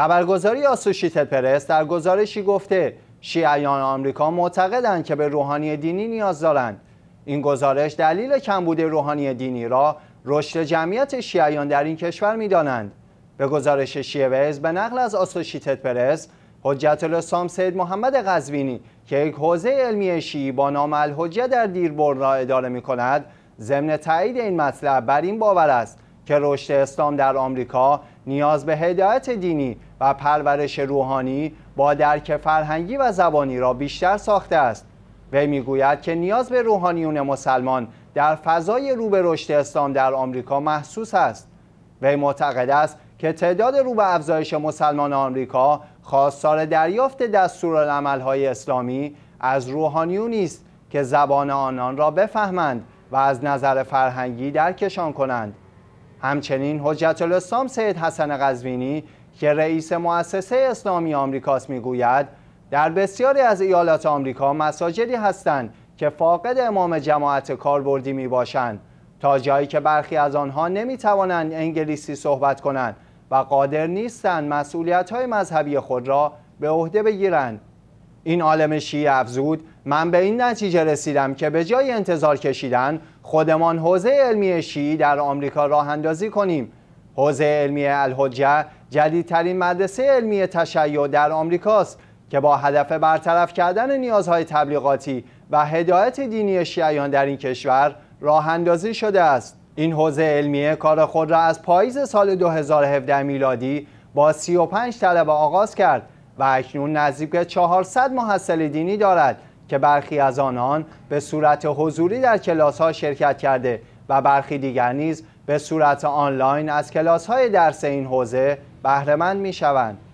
خبرگزاری آسوشیتد پرس در گزارشی گفته شیعیان آمریکا معتقدند که به روحانی دینی نیاز دارند این گزارش دلیل کمبود روحانی دینی را رشد جمعیت شیعیان در این کشور میدانند به گزارش شیویز به نقل از آسوشیتد پرس حجت الاسلام سید محمد قزوینی که یک حوزه علمی شیعی با نام الحجه در دیربرن را اداره می کند ضمن تایید این مطلب بر این باور است که رشد اسلام در آمریکا نیاز به هدایت دینی و پرورش روحانی با درک فرهنگی و زبانی را بیشتر ساخته است وی میگوید که نیاز به روحانیون مسلمان در فضای رو به رشد اسلام در آمریکا محسوس است وی معتقد است که تعداد رو به افزایش مسلمان آمریکا خواستار دریافت های اسلامی از روحانیون است که زبان آنان را بفهمند و از نظر فرهنگی درکشان کنند همچنین حجت الاسلام سید حسن قزوینی که رئیس مؤسسه اسلامی آمریکاست میگوید در بسیاری از ایالات آمریکا مساجدی هستند که فاقد امام جماعت کاربردی می باشند تا جایی که برخی از آنها نمی توانند انگلیسی صحبت کنند و قادر نیستند مسئولیت های مذهبی خود را به عهده بگیرند این عالم شیعه افزود من به این نتیجه رسیدم که به جای انتظار کشیدن خودمان حوزه علمی شیعی در آمریکا راه اندازی کنیم حوزه علمی الحجه جدیدترین مدرسه علمی تشیع در آمریکاست که با هدف برطرف کردن نیازهای تبلیغاتی و هدایت دینی شیعیان در این کشور راه اندازی شده است این حوزه علمیه کار خود را از پاییز سال 2017 میلادی با 35 طلبه آغاز کرد و اکنون نزدیک به 400 محصل دینی دارد که برخی از آنان به صورت حضوری در کلاس ها شرکت کرده و برخی دیگر نیز به صورت آنلاین از کلاس های درس این حوزه بهرهمند می شوند.